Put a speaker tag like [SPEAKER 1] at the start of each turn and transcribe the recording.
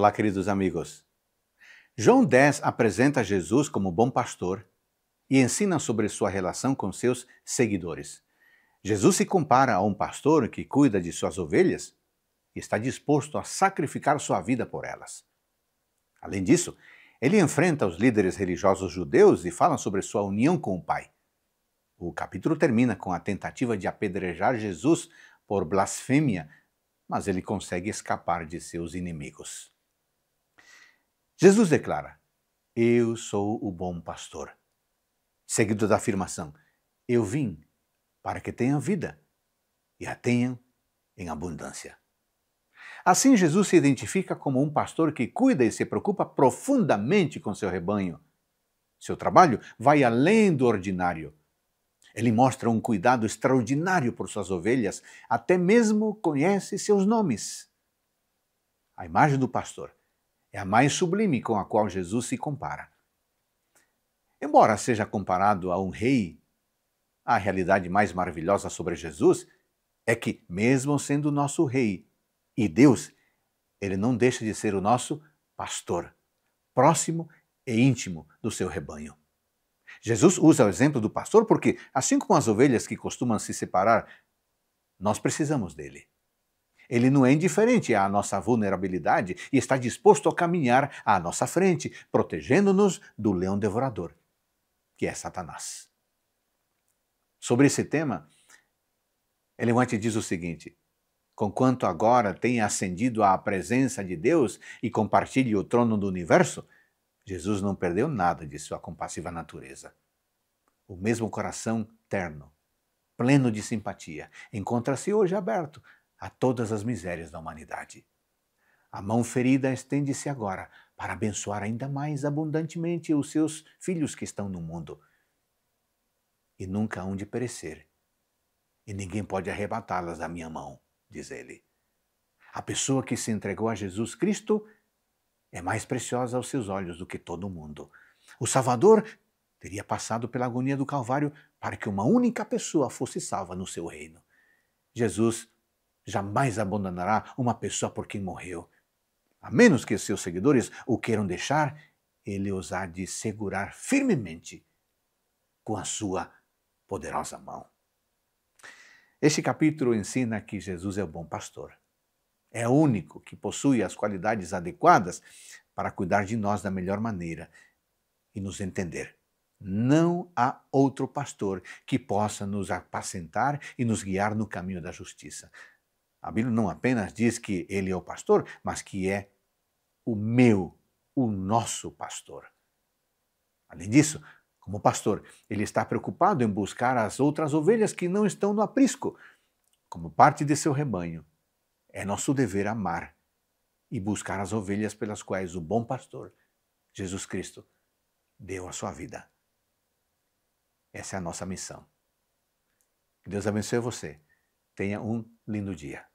[SPEAKER 1] Olá, queridos amigos. João 10 apresenta Jesus como bom pastor e ensina sobre sua relação com seus seguidores. Jesus se compara a um pastor que cuida de suas ovelhas e está disposto a sacrificar sua vida por elas. Além disso, ele enfrenta os líderes religiosos judeus e fala sobre sua união com o Pai. O capítulo termina com a tentativa de apedrejar Jesus por blasfêmia, mas ele consegue escapar de seus inimigos. Jesus declara: Eu sou o bom pastor. Seguido da afirmação: Eu vim para que tenham vida e a tenham em abundância. Assim, Jesus se identifica como um pastor que cuida e se preocupa profundamente com seu rebanho. Seu trabalho vai além do ordinário. Ele mostra um cuidado extraordinário por suas ovelhas, até mesmo conhece seus nomes. A imagem do pastor é a mais sublime com a qual Jesus se compara. Embora seja comparado a um rei, a realidade mais maravilhosa sobre Jesus é que, mesmo sendo nosso rei e Deus, ele não deixa de ser o nosso pastor, próximo e íntimo do seu rebanho. Jesus usa o exemplo do pastor porque, assim como as ovelhas que costumam se separar, nós precisamos dele. Ele não é indiferente à nossa vulnerabilidade e está disposto a caminhar à nossa frente, protegendo-nos do leão devorador, que é Satanás. Sobre esse tema, Elevante diz o seguinte: Conquanto agora tenha ascendido à presença de Deus e compartilhe o trono do universo, Jesus não perdeu nada de sua compassiva natureza. O mesmo coração terno, pleno de simpatia, encontra-se hoje aberto a todas as misérias da humanidade. A mão ferida estende-se agora para abençoar ainda mais abundantemente os seus filhos que estão no mundo. E nunca hão de perecer. E ninguém pode arrebatá-las da minha mão, diz ele. A pessoa que se entregou a Jesus Cristo é mais preciosa aos seus olhos do que todo o mundo. O Salvador teria passado pela agonia do Calvário para que uma única pessoa fosse salva no seu reino. Jesus jamais abandonará uma pessoa por quem morreu, a menos que seus seguidores o queiram deixar, ele os há de segurar firmemente com a sua poderosa mão. Este capítulo ensina que Jesus é o bom pastor. É o único que possui as qualidades adequadas para cuidar de nós da melhor maneira e nos entender. Não há outro pastor que possa nos apacentar e nos guiar no caminho da justiça. A Bíblia não apenas diz que ele é o pastor, mas que é o meu, o nosso pastor. Além disso, como pastor, ele está preocupado em buscar as outras ovelhas que não estão no aprisco, como parte de seu rebanho. É nosso dever amar e buscar as ovelhas pelas quais o bom pastor, Jesus Cristo, deu a sua vida. Essa é a nossa missão. Que Deus abençoe você. Tenha um lindo dia.